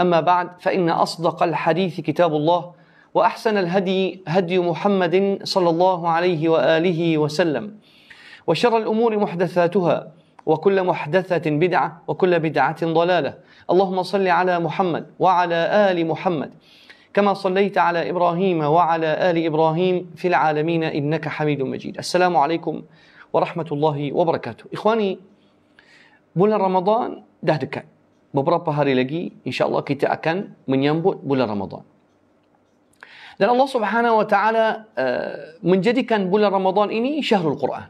أما بعد فإن أصدق الحديث كتاب الله وأحسن الهدي هدي محمد صلى الله عليه وآله وسلم وشر الأمور محدثاتها وكل محدثة بدعة وكل بدعة ضلالة اللهم صل على محمد وعلى آل محمد كما صليت على إبراهيم وعلى آل إبراهيم في العالمين إنك حميد مجيد السلام عليكم ورحمة الله وبركاته إخواني بول رمضان ده دكان beberapa hari lagi insyaallah kita akan menyambut bulan Ramadan. Dan Allah Subhanahu wa taala uh, menjadikan bulan Ramadan ini syahrul Quran.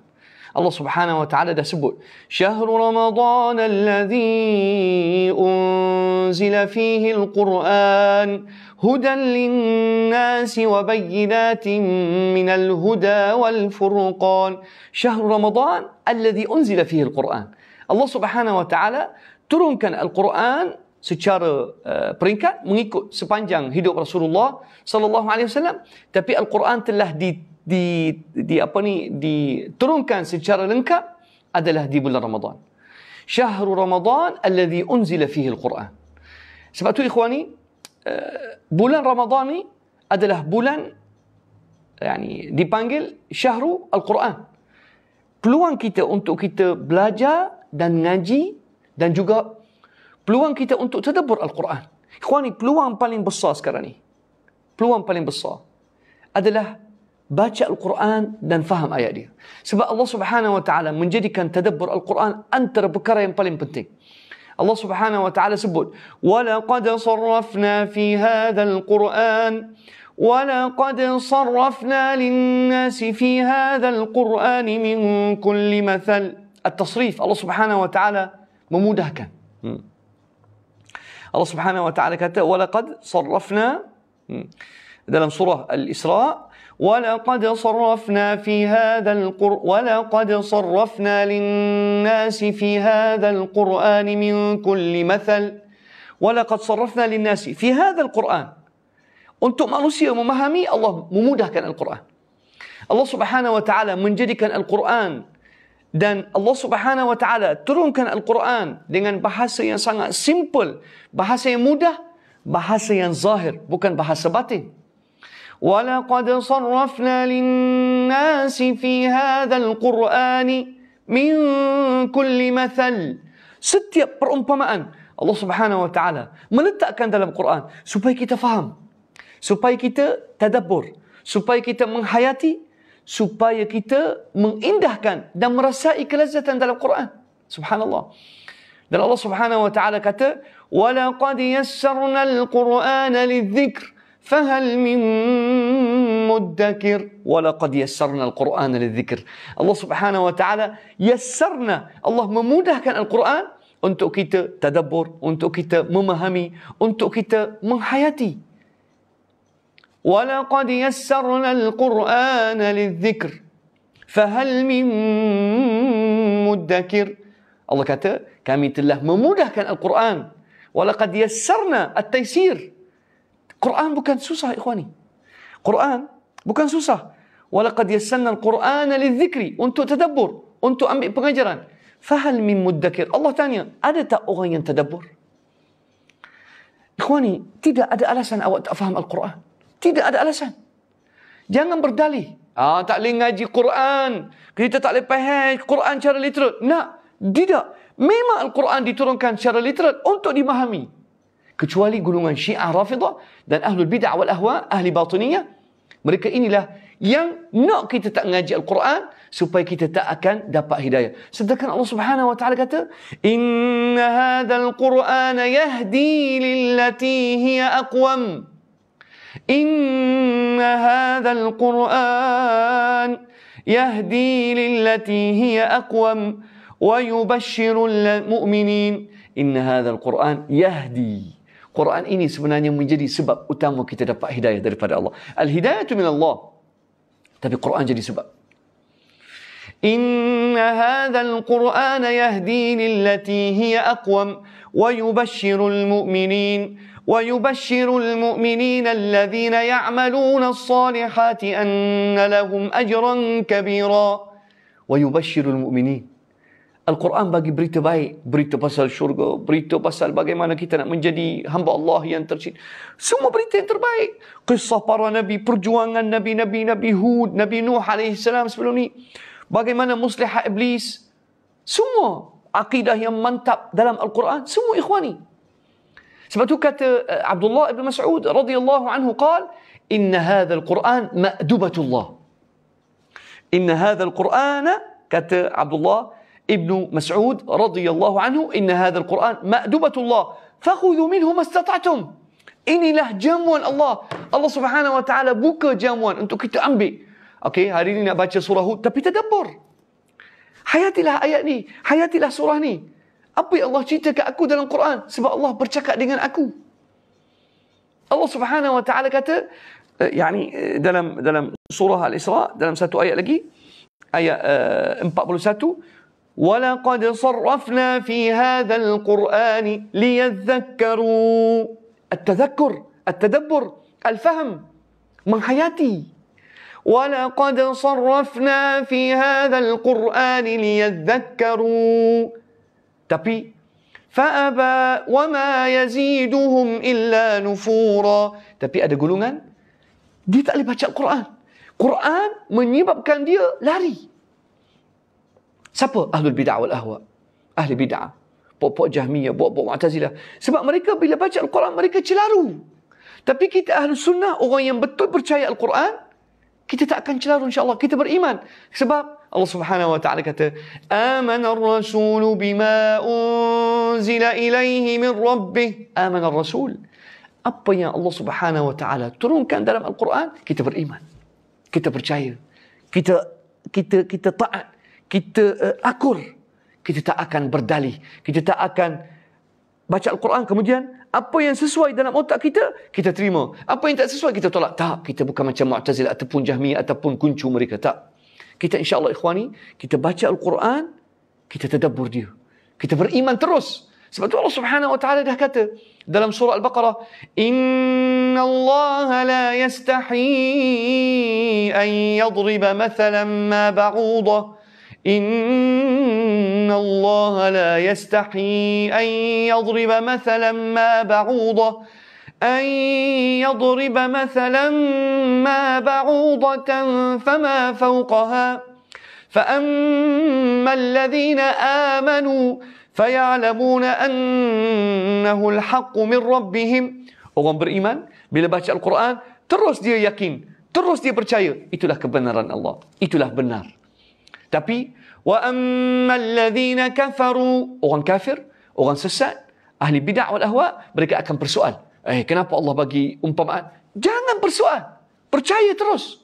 Allah Subhanahu wa taala dah sebut syahrul Ramadan alladhi unzila fihi al-Quran hudan lin-nasi wa bayyinatin min al-huda wal furqan syahrul Ramadan alladhi unzila fihi al-Quran. Allah Subhanahu wa taala turunkan Al-Quran secara uh, peringkat mengikut sepanjang hidup Rasulullah sallallahu alaihi wasallam tapi Al-Quran telah di, di di apa ni diturunkan secara lengkap adalah di bulan Ramadan. Syahrul Ramadan alladhi unzila fihi Al-Quran. Sebab tu ikhwani uh, bulan Ramadan ni adalah bulan yani dipanggil syahrul Al-Quran. Peluang kita untuk kita belajar dan ngaji dan juga peluang kita untuk tadabbur Al-Quran. Ikhwani, peluang paling besar sekarang ni, peluang paling besar adalah baca Al-Quran dan faham ayat dia. Sebab Allah Subhanahu Wa Taala menjadikan tadabbur Al-Quran antara perkara yang paling penting. Allah Subhanahu Wa Taala sebut, "Walaqad sarrafna fi hadha al-Quran" ولقد صرفنا للناس في هذا القرآن من كل مثل التصريف الله سبحانه وتعالى memudahkan. Hmm. Allah Subhanahu wa taala kata walaqad sarrafna hmm. dalam surah Al-Isra ولقد صرفنا في هذا القر ولقد صرفنا للناس في هذا القرآن من كل مثل ولقد صرفنا للناس في هذا القرآن untuk manusia memahami Allah memudahkan Al-Quran. Allah Subhanahu wa taala menjadikan Al-Quran dan Allah Subhanahu wa taala turunkan al-Quran dengan bahasa yang sangat simple, bahasa yang mudah, bahasa yang zahir bukan bahasa batin. Walaqad sarrafna lin-nasi fi hadzal Qur'ani min kulli mathal. Setiap perumpamaan Allah Subhanahu wa taala meletakkan dalam Quran supaya kita faham. Supaya kita tadabbur, supaya kita menghayati supaya kita mengindahkan dan merasai kelezatan dalam Quran. Subhanallah. Dan Allah Subhanahu wa taala kata, "Wa laqad yassarna al-Qur'ana lidzikr, fahal min mudakkir wa laqad yassarna al-Qur'ana lidzikr." Allah Subhanahu wa taala yassarna, Allah memudahkan Al-Qur'an untuk kita tadabbur, untuk kita memahami, untuk kita menghayati. ولقد يسرنا القرآن للذكر فهل من مدكر Allah kata kami telah memudahkan Al-Quran walaqad yassarna at-taysir Quran bukan susah ikhwani Quran bukan susah walaqad yassarna al-Quran lidzikri untuk tadabbur untuk ambil pengajaran fahal min muddakir Allah tanya ada tak orang yang tadabbur Ikhwani tidak ada alasan awak tak faham Al-Quran Tidak ada alasan. Jangan berdalih. Ah, tak leh ngaji Quran. Kita tak leh faham Quran secara literal. Nak? Tidak. Memang Al-Quran diturunkan secara literal untuk dimahami. Kecuali gulungan Syiah Rafidah dan Ahlul Bid'ah wal Ahwa, Ahli Batuniyah. Mereka inilah yang nak kita tak ngaji Al-Quran supaya kita tak akan dapat hidayah. Sedangkan Allah Subhanahu Wa Taala kata, "Inna hadzal Qur'ana yahdi lillati hiya aqwam." إن هذا القرآن يهدي للتي هي أقوم ويبشر المؤمنين إن هذا القرآن يهدي Quran ini sebenarnya menjadi sebab utama kita dapat hidayah daripada Allah. Al-hidayah itu min Allah. Tapi Quran jadi sebab. Inna إن هذا القرآن يهدي للتي هي أقوم ويبشر muminin ويبشر المؤمنين الذين يعملون الصالحات أن لهم أجرا كبيرا ويبشر المؤمنين Al-Quran bagi berita baik, berita pasal syurga, berita pasal bagaimana kita nak menjadi hamba Allah yang tercinta. Semua berita yang terbaik. Kisah para nabi, perjuangan nabi-nabi, Nabi Hud, Nabi Nuh alaihi salam sebelum ni. Bagaimana muslihat iblis? Semua akidah yang mantap dalam Al-Quran, semua ikhwani. سبتوك آه، عبد الله بن مسعود رضي الله عنه قال إن هذا القرآن مأدبة الله إن هذا القرآن كت آه، عبد الله ابن مسعود رضي الله عنه إن هذا القرآن مأدبة الله فخذوا منه ما استطعتم إني له جموان الله الله سبحانه وتعالى بوك جموان أنتو كنت أمبي أوكي هاريني نباتش سورة هود تبي تدبر حياتي لها آيات ني حياتي لها سورة ني Apa yang Allah cerita kat aku dalam Quran? Sebab Allah bercakap dengan aku. Allah Subhanahu wa taala kata yani dalam dalam surah Al-Isra dalam satu ayat lagi ayat uh, 41 ولقد صرفنا في هذا القرآن ليذكروا التذكر التدبر الفهم menghayati ولقد صرفنا في هذا القرآن ليذكروا Tapi faaba wa ma yaziduhum illa nufura. Tapi ada golongan dia tak boleh baca Quran. Quran menyebabkan dia lari. Siapa? Ahlul bid'ah wal ahwa. Ahli bid'ah. Pok-pok Jahmiyah, pok-pok Mu'tazilah. Sebab mereka bila baca Al-Quran mereka celaru. Tapi kita ahli sunnah orang yang betul percaya Al-Quran, kita tak akan celaru insya-Allah. Kita beriman. Sebab Allah Subhanahu الله سبحانه وتعالى آمن الرسول بما أنزل إليه من ربه آمن Rasul. apa yang Allah Subhanahu wa taala turunkan dalam al-Quran kita beriman kita percaya kita kita kita taat kita uh, akur kita tak akan berdalih kita tak akan baca al-Quran kemudian apa yang sesuai dalam otak kita kita terima apa yang tak sesuai kita tolak tak kita bukan macam mu'tazilah ataupun jahmiyah ataupun kuncu mereka tak Kita insya Allah ikhwani, kita baca Al-Quran, kita tadabbur dia. Kita beriman terus. Sebab tu Allah Subhanahu wa taala dah kata dalam surah Al-Baqarah, "Inna Allah la yastahi an yadrib mathalan ma ba'udah." إن الله لا يستحي أن يضرب مثلا ما بعوضة أن يضرب مثلا ما بعوضة فما فوقها فأما الذين آمنوا فيعلمون أنه الحق من ربهم Orang beriman, bila baca Al-Quran, terus dia yakin. Terus dia percaya. Itulah kebenaran Allah. Itulah benar. Tapi, وَأَمَّا الَّذِينَ كَفَرُوا Orang kafir, orang sesat, ahli bid'ah wal ahwa, mereka akan persoal. Eh, kenapa Allah bagi umpamaan? Jangan bersoal. Percaya terus.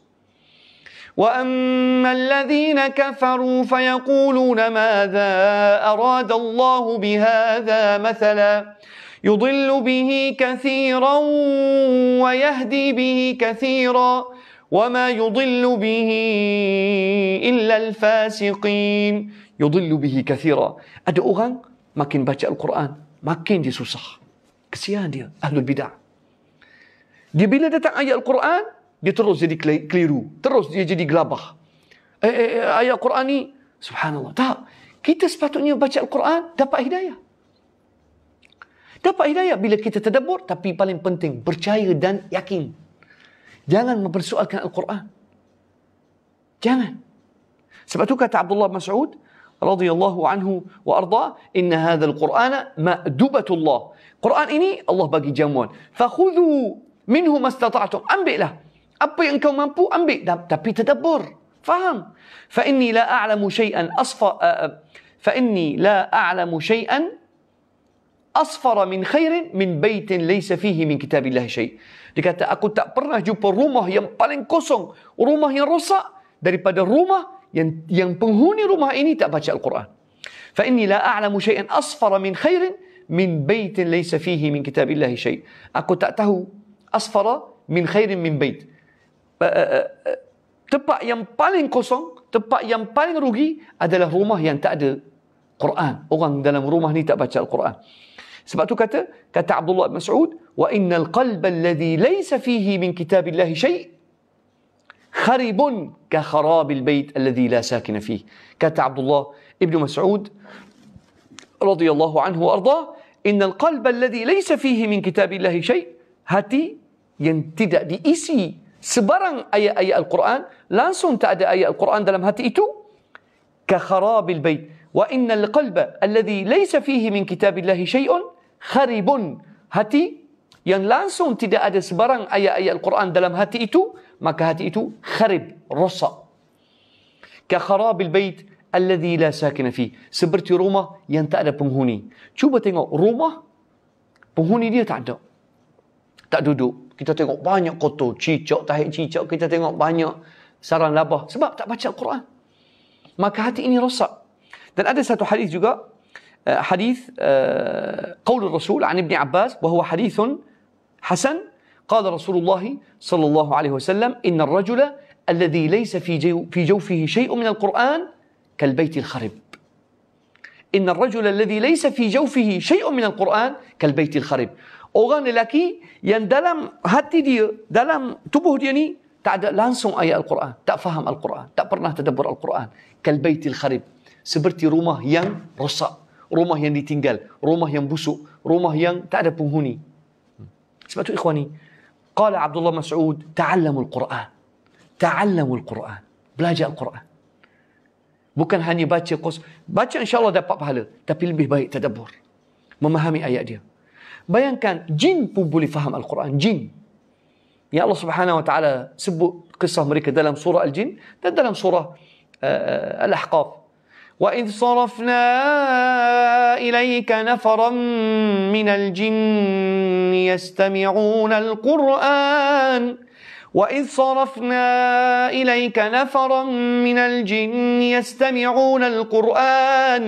واما الذين كفروا فيقولون ماذا اراد الله بهذا مثلا يضل به كثيرا ويهدي به كثيرا وما يضل به الا الفاسقين يضل به كثيرا ada orang makin baca Al-Quran makin dia susah kesian dia ahlul bidah dia bila datang ayat al-Quran dia terus jadi keliru terus dia jadi gelabah eh, eh, eh, ayat Quran ni subhanallah tak kita sepatutnya baca al-Quran dapat hidayah dapat hidayah bila kita tadabbur tapi paling penting percaya dan yakin jangan mempersoalkan al-Quran jangan sebab tu kata Abdullah Mas'ud رضي الله عنه وأرضاه إن هذا القرآن مأدبة الله قرآن إني الله باقي جمون فخذوا منه ما استطعتم أنبئ له أبي أنكم مبو أنبئ تبي تدبر فهم فإني لا أعلم شيئا أصفى آه، آه، فإني لا أعلم شيئا أصفر من خير من بيت ليس فيه من كتاب الله شيء Dia kata, aku tak pernah jumpa rumah yang paling kosong. Rumah yang penghuni rumah ini tak baca Al-Quran. فإني لا أعلم شيئا أصفر من خير من بيت ليس فيه من كتاب الله شيء tak tahu أصفر من خير من بيت tempat yang paling kosong tempat yang paling rugi adalah rumah yang tak ada Quran orang dalam rumah ni tak baca Al-Quran sebab tu kata kata Abdullah bin Mas'ud wa innal qalba alladhi laysa fihi min kitabillahi syai' خرب كخراب البيت الذي لا ساكن فيه كات عبد الله ابن مسعود رضي الله عنه وأرضاه إن القلب الذي ليس فيه من كتاب الله شيء هاتي ينتدى بإيسي سبرن أي أي القرآن لانسون تأدى أي القرآن دلم هاتي إتو كخراب البيت وإن القلب الذي ليس فيه من كتاب الله شيء خرب هاتي yang langsung tidak ada sebarang ayat-ayat Al-Quran dalam hati itu, maka hati itu kharib, rosak. Ka kharabil bait alladhi la sakina fi. Seperti rumah yang tak ada penghuni. Cuba tengok rumah, penghuni dia tak ada. Tak duduk. Kita tengok banyak kotor, cicak, tahik cicak. Kita tengok banyak sarang labah. Sebab tak baca Al-Quran. Maka hati ini rosak. Dan ada satu hadis juga, حديث قول الرسول عن ابن عباس وهو حديث حسن قال رسول الله صلى الله عليه وسلم إن الرجل الذي ليس في, جو في جوفه شيء من القرآن كالبيت الخرب إن الرجل الذي ليس في جوفه شيء من القرآن كالبيت الخرب أغاني لكي ين دلم هاتي دي دلم تبه ديني تعد لانسون آية القرآن تفهم القرآن تأبرنا تدبر القرآن كالبيت الخرب سبرتي رومه ين رصا رومه ين تنقل رومه ين بسو رومه ين تعد بوهوني سمعتوا إخواني قال عبد الله مسعود تعلموا القرآن تعلموا القرآن belajar Al-Quran bukan hanya baca kos baca insyaallah dapat pahala tapi lebih baik tadabbur memahami ayat dia bayangkan jin pun boleh faham Al-Quran jin yang Allah Subhanahu wa taala sebut kisah mereka dalam surah Al-Jin dan dalam surah uh, Al-Ahqaf وإذ صرفنا إليك نفرا من الجن يستمعون القرآن وإذ صرفنا إليك نفرا من الجن يستمعون القرآن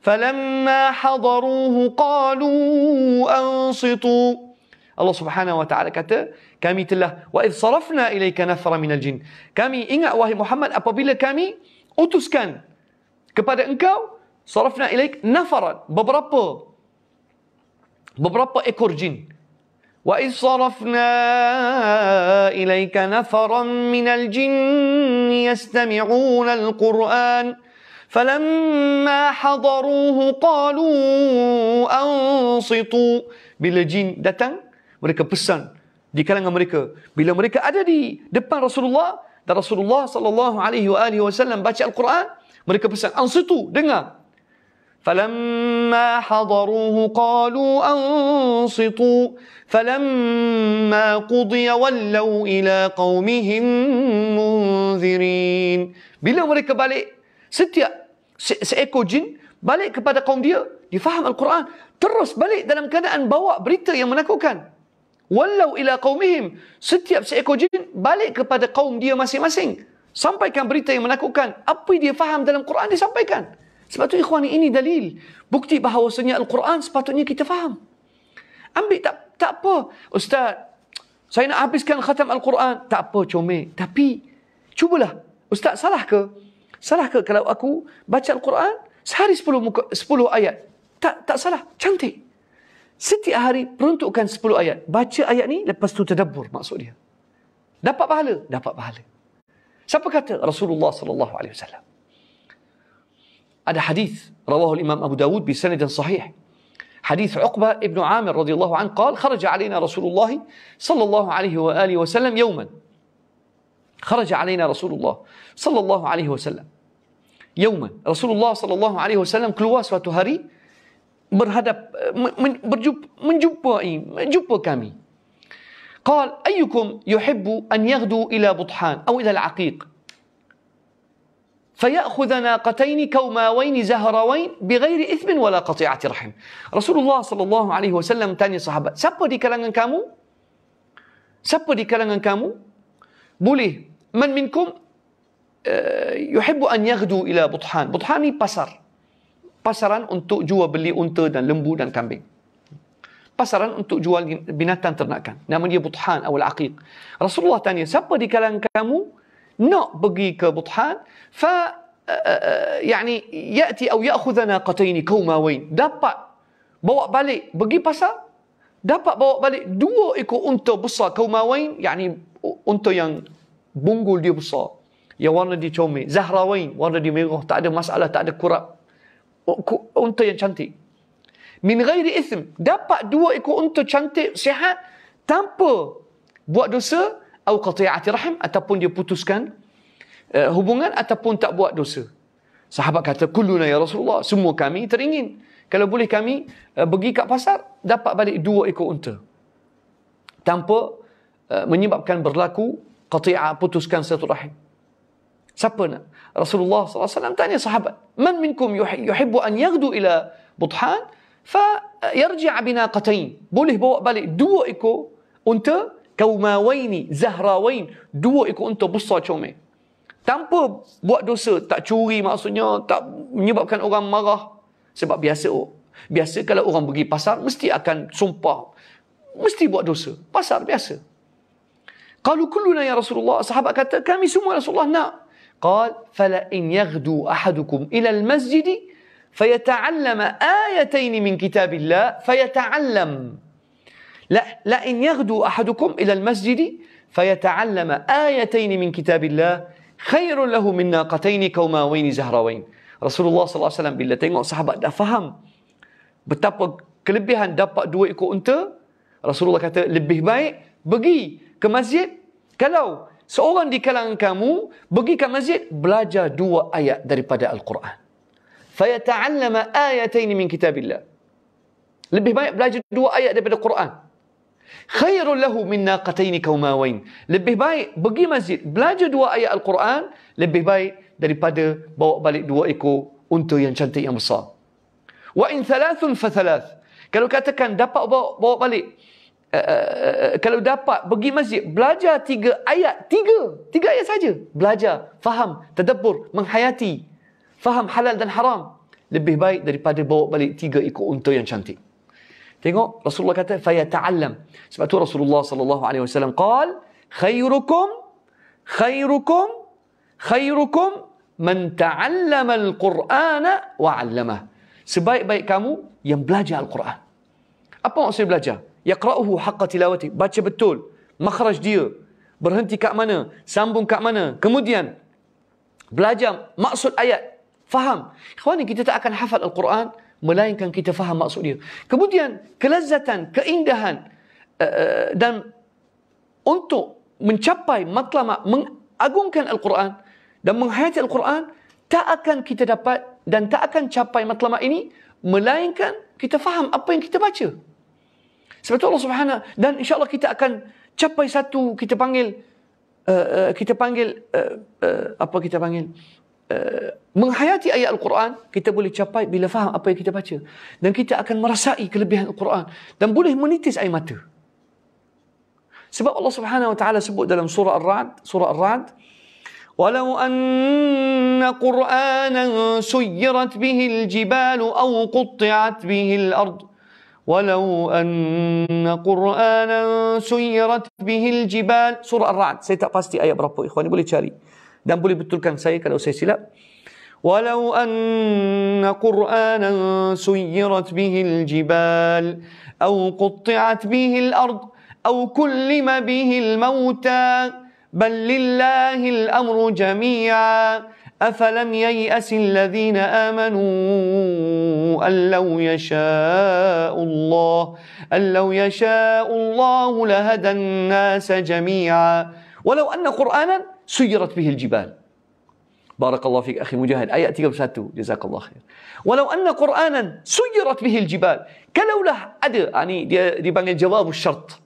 فلما حضروه قالوا أنصتوا الله سبحانه وتعالى كتا كامي تله وإذ صرفنا إليك نفرا من الجن كامي إنا وهي محمد أبابيل كامي أتسكن kepada engkau sarafna ilaik nafaran beberapa beberapa ekor jin wa iz sarafna ilaika nafaran Al jin yastami'un alquran فلما حضروه قالوا أنصتوا bila jin datang mereka pesan di kalangan mereka bila mereka ada di depan Rasulullah dan Rasulullah sallallahu alaihi wasallam baca al-Quran mereka pesan, ansitu, dengar. فَلَمَّا حَضَرُوهُ قَالُوا أَنصِتُوا فَلَمَّا قُضِيَ وَلَّوْا إِلَى قَوْمِهِمْ مُنذِرِينَ Bila mereka balik setiap se- seekor jin balik kepada kaum dia dia faham al-Quran terus balik dalam keadaan bawa berita yang menakutkan وَلَّوْا ila قَوْمِهِمْ setiap seekor jin balik kepada kaum dia masing-masing Sampaikan berita yang menakutkan. Apa yang dia faham dalam Quran, dia sampaikan. Sebab tu ikhwan ini dalil. Bukti bahawa bahawasanya Al-Quran sepatutnya kita faham. Ambil tak tak apa. Ustaz, saya nak habiskan khatam Al-Quran. Tak apa, comel. Tapi, cubalah. Ustaz, salah ke? Salah ke kalau aku baca Al-Quran sehari 10, muka, 10 ayat? Tak tak salah. Cantik. Setiap hari peruntukkan 10 ayat. Baca ayat ni, lepas tu terdabur maksud dia. Dapat pahala? Dapat pahala. Siapa kata Rasulullah sallallahu alaihi wasallam? Ada hadis rawahu Imam Abu Dawud bi sanadin sahih. Hadis Uqbah ابن Amir radhiyallahu الله qala kharaja alaina Rasulullah sallallahu alaihi wa alihi عليه وآله وسلم يوما خرج علينا رسول الله صلى الله عليه وسلم يوما رسول الله صلى keluar suatu hari berhadap men, berjumpa, menjumpai menjumpa kami قال أيكم يحب أن يغدو إلى بطحان أو إلى العقيق فيأخذ ناقتين كوماوين زهروين بغير إثم ولا قطيعة رحم رسول الله صلى الله عليه وسلم تاني صحابة سبو دي كلنغن كامو سبو دي كلنغن كامو بوليه من منكم يحب أن يغدو إلى بطحان بطحاني بسر بصرا أنتو جوا بلي أنتو دان لمبو دان كامبين pasaran untuk jual binatang ternakan. Nama dia Buthan atau Al-Aqiq. Rasulullah tanya, siapa di kalangan kamu nak pergi ke Buthan? Fa uh, uh, yani ya'ti atau ya'khudha naqatayn kaumawain. Dapat bawa balik pergi pasar dapat bawa balik dua ekor unta besar kaumawain yani unta yang bungul dia besar ya warna dia comel zahrawain warna dia merah tak ada masalah tak ada kurap unta yang cantik min ghairi ism dapat dua ekor unta cantik sihat tanpa buat dosa atau qati'ati rahim ataupun dia putuskan uh, hubungan ataupun tak buat dosa sahabat kata kulluna ya rasulullah semua kami teringin kalau boleh kami uh, pergi kat pasar dapat balik dua ekor unta tanpa uh, menyebabkan berlaku qati'a putuskan satu rahim siapa nak rasulullah sallallahu alaihi wasallam tanya sahabat man minkum yuhibbu an yaghdu ila buthan فيرجع بناقتين بوله بو بالي دو إكو أنت كوما ويني زهرا وين دو إكو أنت بصا شومي tanpa buat dosa tak curi maksudnya tak menyebabkan orang marah sebab biasa oh. biasa kalau orang pergi pasar mesti akan sumpah mesti buat dosa pasar biasa qalu kulluna ya rasulullah sahabat kata kami semua rasulullah nak qal fala in yaghdu ahadukum ila al masjid فيتعلم آيتين من كتاب الله فيتعلم لئن يغدو أحدكم إلى المسجد فيتعلم آيتين من كتاب الله خير له من ناقتين كوماوين زهروين رسول الله صلى الله عليه وسلم بلا تنقل صحبة دا فهم بتبقى kelebihan dapat dua ekor unta Rasulullah kata lebih baik pergi ke masjid kalau seorang di kalangan kamu pergi ke masjid belajar dua ayat daripada al-Quran fayata'allama ayatain min kitabillah. Lebih baik belajar dua ayat daripada Quran. Khairul lahu min naqatain kaumawain. Lebih baik pergi masjid, belajar dua ayat Al-Quran, lebih baik daripada bawa balik dua ekor unta yang cantik yang besar. Wa in thalathun fa thalath. Kalau katakan dapat bawa, bawa balik Uh, uh, uh, kalau dapat pergi masjid belajar tiga ayat tiga tiga ayat saja belajar faham tadabbur menghayati faham halal dan haram lebih baik daripada bawa balik tiga ikut unta yang cantik tengok Rasulullah kata faya ta'allam sebab tu Rasulullah sallallahu alaihi wasallam qal khairukum khairukum khairukum man ta'allama al-Qur'ana wa sebaik-baik kamu yang belajar al-Quran apa maksud belajar yaqra'uhu haqqa tilawati baca betul makhraj dia berhenti kat mana sambung kat mana kemudian belajar maksud ayat Faham? kawan Ikhwani, kita tak akan hafal Al-Quran melainkan kita faham maksud dia. Kemudian, kelezatan, keindahan eh, eh, dan untuk mencapai matlamat mengagungkan Al-Quran dan menghayati Al-Quran tak akan kita dapat dan tak akan capai matlamat ini melainkan kita faham apa yang kita baca. Sebab tu Allah Subhanahu dan insya-Allah kita akan capai satu kita panggil uh, uh, kita panggil uh, uh, apa kita panggil Eh, menghayati ayat Al-Quran, kita boleh capai bila faham apa yang kita baca. Dan kita akan merasai kelebihan Al-Quran. Dan boleh menitis air mata. Sebab Allah Subhanahu Wa Taala sebut dalam surah Ar-Ra'd, surah Ar-Ra'd, "Walau anna Qur'anan suyirat bihil jibalu aw qutti'at al ard" Walau ولو أن قرآنا سيرت به الجبال سورة الرعد سيتأ بستي ayat برابو ikhwan, boleh cari. dan boleh betulkan saya kalau saya silap ولو أن قرآنا سيرت به الجبال أو قطعت به الأرض أو كلم به الموتى بل لله الأمر جميعا أفلم ييأس الذين آمنوا أن لو يشاء الله أن لو يشاء الله لهدى الناس جميعا ولو أن قرآنا سيرت به الجبال بارك الله فيك أخي مجاهد آية ساتو جزاك الله خير ولو أن قرآنا سيرت به الجبال كلولا أد يعني دي, دي جواب الشرط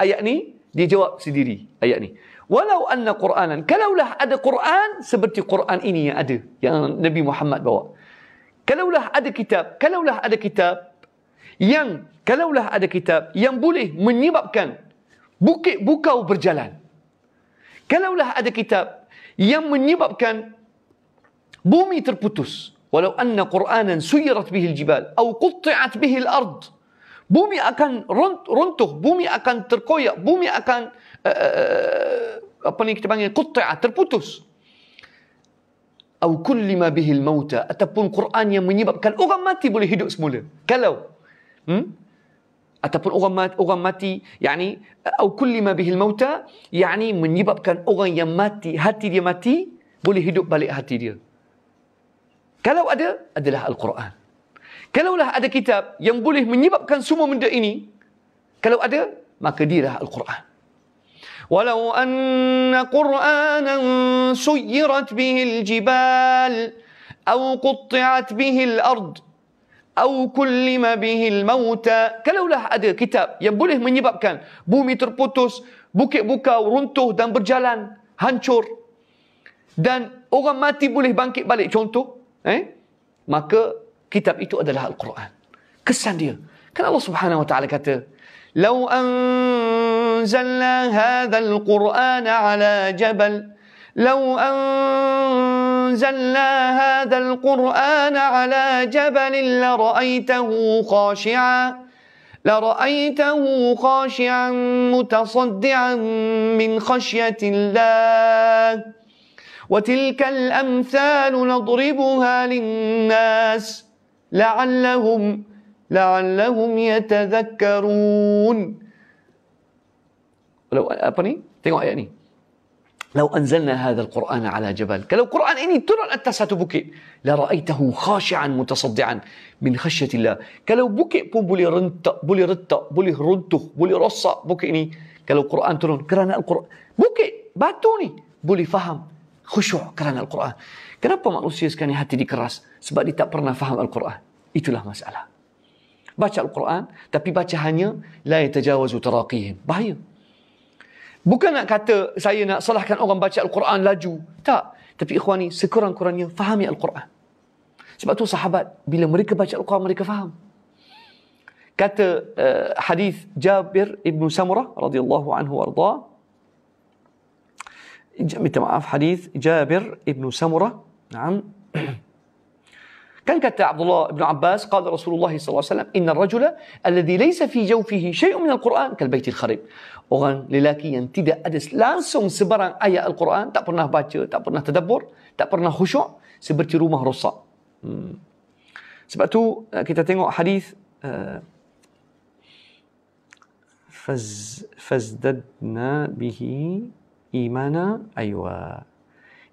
أي يعني دي جواب سديري أي يعني ولو أن قرآنا كلولا أد قرآن سبرتي قرآن إني يا أد يا نبي محمد بوا كلولا أد كتاب كلولا أد كتاب ين كلولا أد كتاب ين بوله من يبقى كان بوكي بوكاو برجلان Kalaulah ada kitab yang menyebabkan bumi terputus. Walau anna Qur'anan suyirat bihil jibal. Au kutti'at bihil ard. Bumi akan runtuh. Bumi akan terkoyak. Bumi akan uh, apa ni kita panggil kutti'at. Terputus. atau kullima bihil mauta. Ataupun Qur'an yang menyebabkan orang mati boleh hidup semula. Kalau. Hmm? ataupun orang mati, orang mati yakni au kulli ma bihil mauta yakni menyebabkan orang yang mati hati dia mati boleh hidup balik hati dia kalau ada adalah al-Quran kalaulah ada kitab yang boleh menyebabkan semua benda ini kalau ada maka dialah al-Quran walau anna qur'anan suyirat bihil jibal au qutti'at bihil ardh au kullima bihil mauta kalaulah ada kitab yang boleh menyebabkan bumi terputus bukit buka runtuh dan berjalan hancur dan orang mati boleh bangkit balik contoh eh maka kitab itu adalah al-Quran kesan dia kan Allah Subhanahu wa taala kata law anzalna hadzal Qur'an ala jabal لو أنزلنا هذا القرآن على جبل لرأيته خاشعا لرأيته خاشعا متصدعا من خشية الله وتلك الأمثال نضربها للناس لعلهم لعلهم يتذكرون. Tengok ayat ni. لو أنزلنا هذا القرآن على جبل كلو قرآن إني ترى أنت ستبكي لرأيته خاشعا متصدعا من خشية الله كلو بكي بولي رنت بولي رت بولي رنتو بولي رصة بكي إني كلو قرآن ترون كرنا القرآن بكي باتوني بولي فهم خشوع كرنا القرآن Kenapa ما sekarang كان dikeras? دي كراس سبق دي تأبرنا فهم القرآن Itulah مسألة باتش القرآن تبي باتش هانيا لا يتجاوز تراقيهم taraqihim. Bukan nak kata saya nak salahkan orang baca Al-Quran laju. Tak. Tapi ikhwan ni sekurang-kurangnya fahami Al-Quran. Sebab tu sahabat bila mereka baca Al-Quran mereka faham. Kata uh, hadis Jabir ibnu Samurah radhiyallahu anhu warda. Minta maaf hadis Jabir ibnu Samurah. Naam. كان كت عبد الله بن عباس قال رسول الله صلى الله عليه وسلم إن الرجل الذي ليس في جوفه شيء من القرآن كالبيت الخريب orang lelaki yang tidak ada langsung sebarang ayat Al-Quran tak pernah baca tak pernah tadabbur tak pernah khusyuk seperti rumah rosak hmm. sebab tu kita tengok hadis uh, فز فازددنا به إيمانا أيوة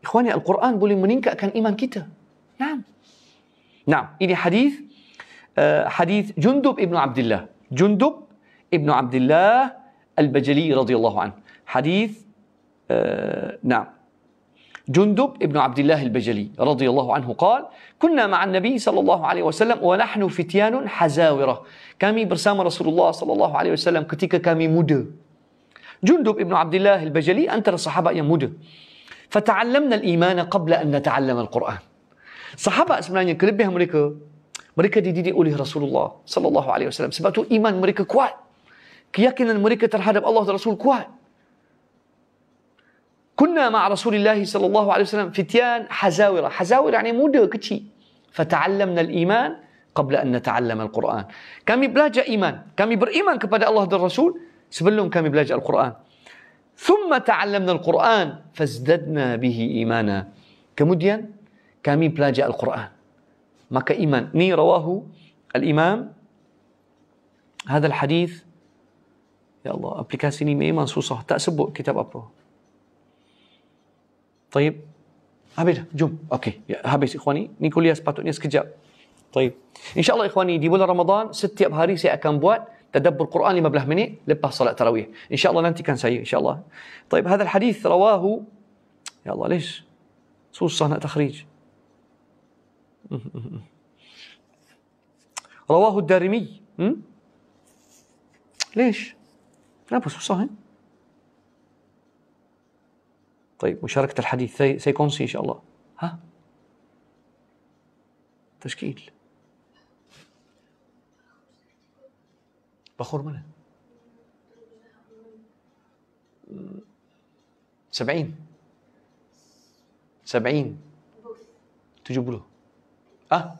إخواني القرآن boleh meningkatkan iman kita نعم نعم إلي حديث آه، حديث جندب ابن عبد الله جندب ابن عبد الله البجلي رضي الله عنه حديث آه، نعم جندب ابن عبد الله البجلي رضي الله عنه قال كنا مع النبي صلى الله عليه وسلم ونحن فتيان حزاورة برسام رسول الله صلى الله عليه وسلم ketika كامي مد جندب ابن عبد الله البجلي أنت الصحابة يا muda فتعلمنا الإيمان قبل أن نتعلم القرآن Sahabat sebenarnya kelebihan mereka mereka dididik oleh Rasulullah sallallahu alaihi wasallam. Sebab tu iman mereka kuat. Keyakinan mereka terhadap Allah dan Rasul kuat. Kunna ma'a Rasulillah sallallahu alaihi wasallam fityan hazawira. Hazawira yani muda kecil. Fata'allamna al-iman qabla an nata'allam al-Quran. Kami belajar iman. Kami beriman kepada Allah dan Rasul sebelum kami belajar Al-Quran. Thumma ta'allamna al-Quran fazdadna bihi imana. Kemudian kami belajar Al-Quran. Maka iman. Ni rawahu al-imam. Hadal hadith. Ya Allah, aplikasi ni memang susah. Tak sebut kitab apa. Taib. Habis dah. Jom. Okey. Ya, habis ikhwani. Ni kuliah sepatutnya sekejap. Taib. InsyaAllah ikhwani, di bulan Ramadan, setiap hari saya akan buat تدبر القرآن 15 منيت لباس صلاة تراويح إن شاء الله ننتي كان سعيد إن شاء الله طيب هذا الحديث رواه يا الله ليش صوص تخريج رواه الدارمي م? ليش؟ لا بس صحيح طيب مشاركة الحديث سيكونسي إن شاء الله ها تشكيل بخور منه سبعين سبعين تجيب له ها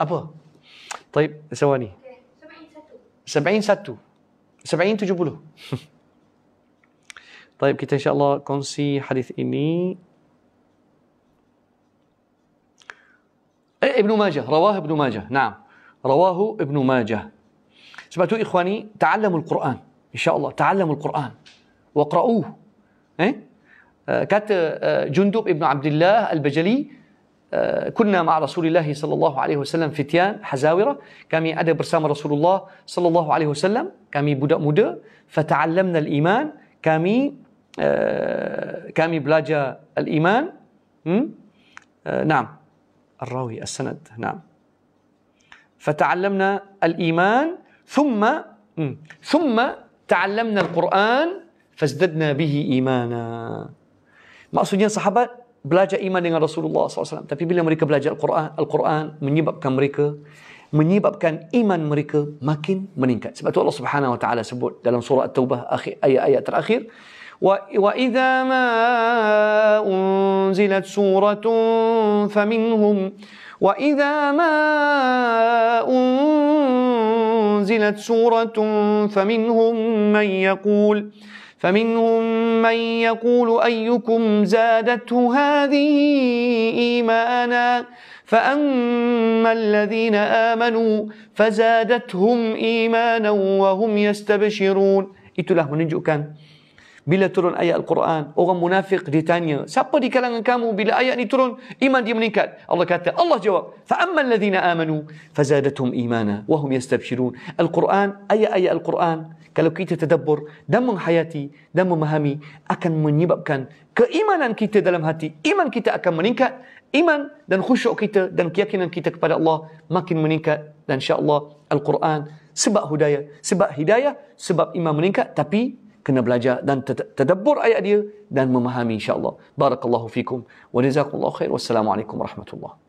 ابا طيب ثواني 70 ستو 70 تجيبوا له طيب كده ان شاء الله كونسي حديث اني إيه ابن ماجه رواه ابن ماجه نعم رواه ابن ماجه سمعتوا اخواني تعلموا القران ان شاء الله تعلموا القران واقرؤوه ايه كات جندب ابن عبد الله البجلي آه، كنا مع رسول الله صلى الله عليه وسلم فتيان حزاورة كامي أدى برسام رسول الله صلى الله عليه وسلم كامي بدا مدى فتعلمنا الإيمان كامي كامي بلاجا الإيمان hmm? آه، نعم الراوي السند نعم فتعلمنا الإيمان ثم hmm. ثم تعلمنا القرآن فازددنا به إيمانا maksudnya صحابة belajar iman dengan Rasulullah SAW. Tapi bila mereka belajar Al-Quran, Al-Quran menyebabkan mereka menyebabkan iman mereka makin meningkat. Sebab itu Allah Subhanahu Wa Taala sebut dalam surah At-Taubah ayat-ayat terakhir. Wa wa idza ma unzilat suratun faminhum wa idza ma unzilat suratun faminhum man yaqul فمنهم من يقول أيكم زادته هذه إيمانا فأما الذين آمنوا فزادتهم إيمانا وهم يستبشرون Itulah menunjukkan bila turun ayat Al-Quran, orang munafik ditanya, siapa di kalangan kamu bila ayat ni turun, iman dia meningkat? Allah kata, Allah jawab, فَأَمَّا الَّذِينَ آمَنُوا فَزَادَتْهُمْ إِيمَانًا وَهُمْ يَسْتَبْشِرُونَ Al-Quran, ayat-ayat Al-Quran kalau kita tadabbur dan menghayati dan memahami akan menyebabkan keimanan kita dalam hati iman kita akan meningkat iman dan khusyuk kita dan keyakinan kita kepada Allah makin meningkat dan insya Allah al-Quran sebab hidayah sebab hidayah sebab iman meningkat tapi kena belajar dan tadabbur ayat dia dan memahami insyaallah barakallahu fikum wa jazakumullahu khair wassalamu warahmatullahi